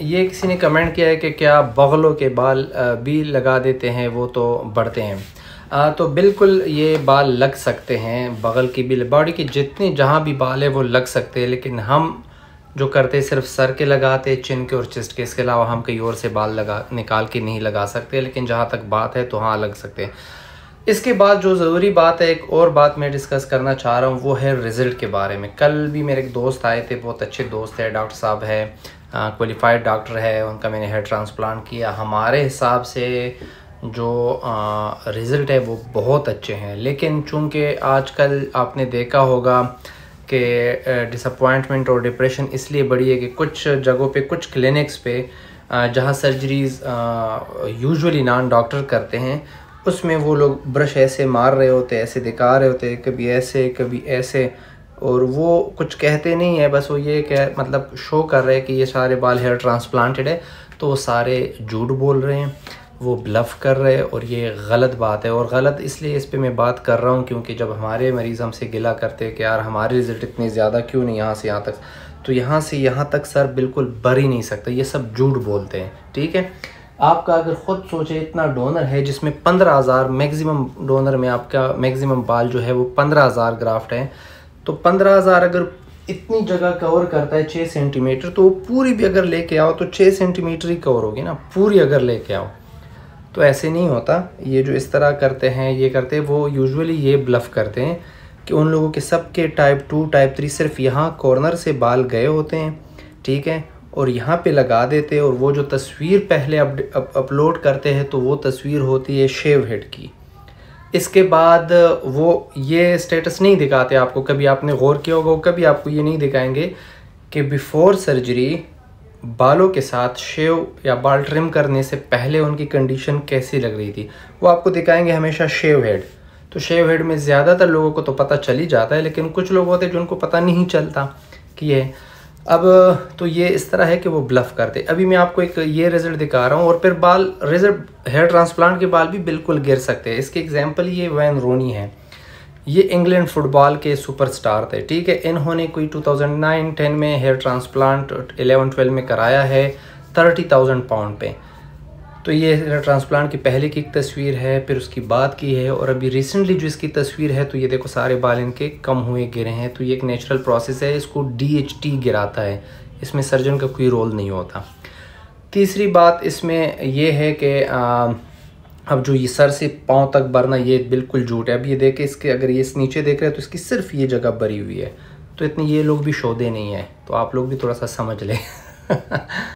ये किसी ने कमेंट किया है कि क्या बगलों के बाल भी लगा देते हैं वो तो बढ़ते हैं आ, तो बिल्कुल ये बाल लग सकते हैं बगल की भी बॉडी के जितने जहाँ भी बाल है वो लग सकते हैं लेकिन हम जो करते सिर्फ सर के लगाते चिन के और चेस्ट के इसके अलावा हम कहीं और से बाल लगा निकाल के नहीं लगा सकते लेकिन जहाँ तक बात है तो हाँ लग सकते हैं इसके बाद जो ज़रूरी बात है एक और बात मैं डिस्कस करना चाह रहा हूँ वो है रिज़ल्ट के बारे में कल भी मेरे एक दोस्त आए थे बहुत अच्छे दोस्त है डॉक्टर साहब है क्वालिफाइड डॉक्टर है उनका मैंने हेयर ट्रांसप्लांट किया हमारे हिसाब से जो रिज़ल्ट है वो बहुत अच्छे हैं लेकिन चूँकि आजकल आपने देखा होगा कि डिसअपॉइंटमेंट और डिप्रेशन इसलिए बढ़ी है कि कुछ जगहों पे कुछ क्लिनिक्स पे जहाँ सर्जरीज़ यूजुअली नॉन डॉक्टर करते हैं उसमें वो लोग ब्रश ऐसे मार रहे होते ऐसे दिखा रहे होते कभी ऐसे कभी ऐसे और वो कुछ कहते नहीं है बस वो ये कह मतलब शो कर रहे हैं कि ये सारे बाल हेयर ट्रांसप्लांटेड है तो वो सारे झूठ बोल रहे हैं वो ब्लफ़ कर रहे हैं और ये गलत बात है और गलत इसलिए इस पर मैं बात कर रहा हूँ क्योंकि जब हमारे मरीज़ हमसे गिला करते हैं कि यार हमारे रिज़ल्ट इतने ज़्यादा क्यों नहीं यहाँ से यहाँ तक तो यहाँ से यहाँ तक सर बिल्कुल बर ही नहीं सकता ये सब झूठ बोलते हैं ठीक है आपका अगर ख़ुद सोचे इतना डोनर है जिसमें पंद्रह हज़ार मैगजिमम डोनर में आपका मैगजिमम बाल जो है वो पंद्रह हज़ार ग्राफ्ट है तो पंद्रह हज़ार अगर इतनी जगह कवर करता है छः सेंटीमीटर तो वो पूरी भी अगर लेके आओ तो छः सेंटीमीटर ही कवर होगी ना पूरी अगर लेके आओ तो ऐसे नहीं होता ये जो इस तरह करते हैं ये करते हैं वो यूजुअली ये ब्लफ़ करते हैं कि उन लोगों के सब के टाइप टू टाइप थ्री सिर्फ यहाँ कॉर्नर से बाल गए होते हैं ठीक है और यहाँ पे लगा देते और वो जो तस्वीर पहले अपलोड करते हैं तो वो तस्वीर होती है शेव हेड की इसके बाद वो ये स्टेटस नहीं दिखाते आपको कभी आपने गौर किया होगा कभी आपको ये नहीं दिखाएंगे कि बिफ़ोर सर्जरी बालों के साथ शेव या बाल ट्रिम करने से पहले उनकी कंडीशन कैसी लग रही थी वो आपको दिखाएंगे हमेशा शेव हेड तो शेव हेड में ज़्यादातर लोगों को तो पता चल ही जाता है लेकिन कुछ लोग होते हैं जिनको पता नहीं चलता कि ये अब तो ये इस तरह है कि वो ब्लफ करते अभी मैं आपको एक ये रिज़ल्ट दिखा रहा हूँ और फिर बाल रिजल्ट हेयर ट्रांसप्लांट के बाल भी बिल्कुल गिर सकते हैं इसके एग्जाम्पल ये वैन रोनी है ये इंग्लैंड फुटबॉल के सुपरस्टार थे ठीक है इन्होंने कोई 2009-10 में हेयर ट्रांसप्लांट 11-12 में कराया है 30,000 पाउंड पे तो ये ट्रांसप्लांट की पहले की एक तस्वीर है फिर उसकी बाद की है और अभी रिसेंटली जो इसकी तस्वीर है तो ये देखो सारे बाल इनके कम हुए गिरे हैं तो ये एक नेचुरल प्रोसेस है इसको डी गिराता है इसमें सर्जन का कोई रोल नहीं होता तीसरी बात इसमें ये है कि अब जो ये सर से पाँव तक भरना ये बिल्कुल झूठ है अब ये देखे इसके अगर ये इस नीचे देख रहे हैं तो इसकी सिर्फ ये जगह भरी हुई है तो इतने ये लोग भी शोधे नहीं है तो आप लोग भी थोड़ा सा समझ लें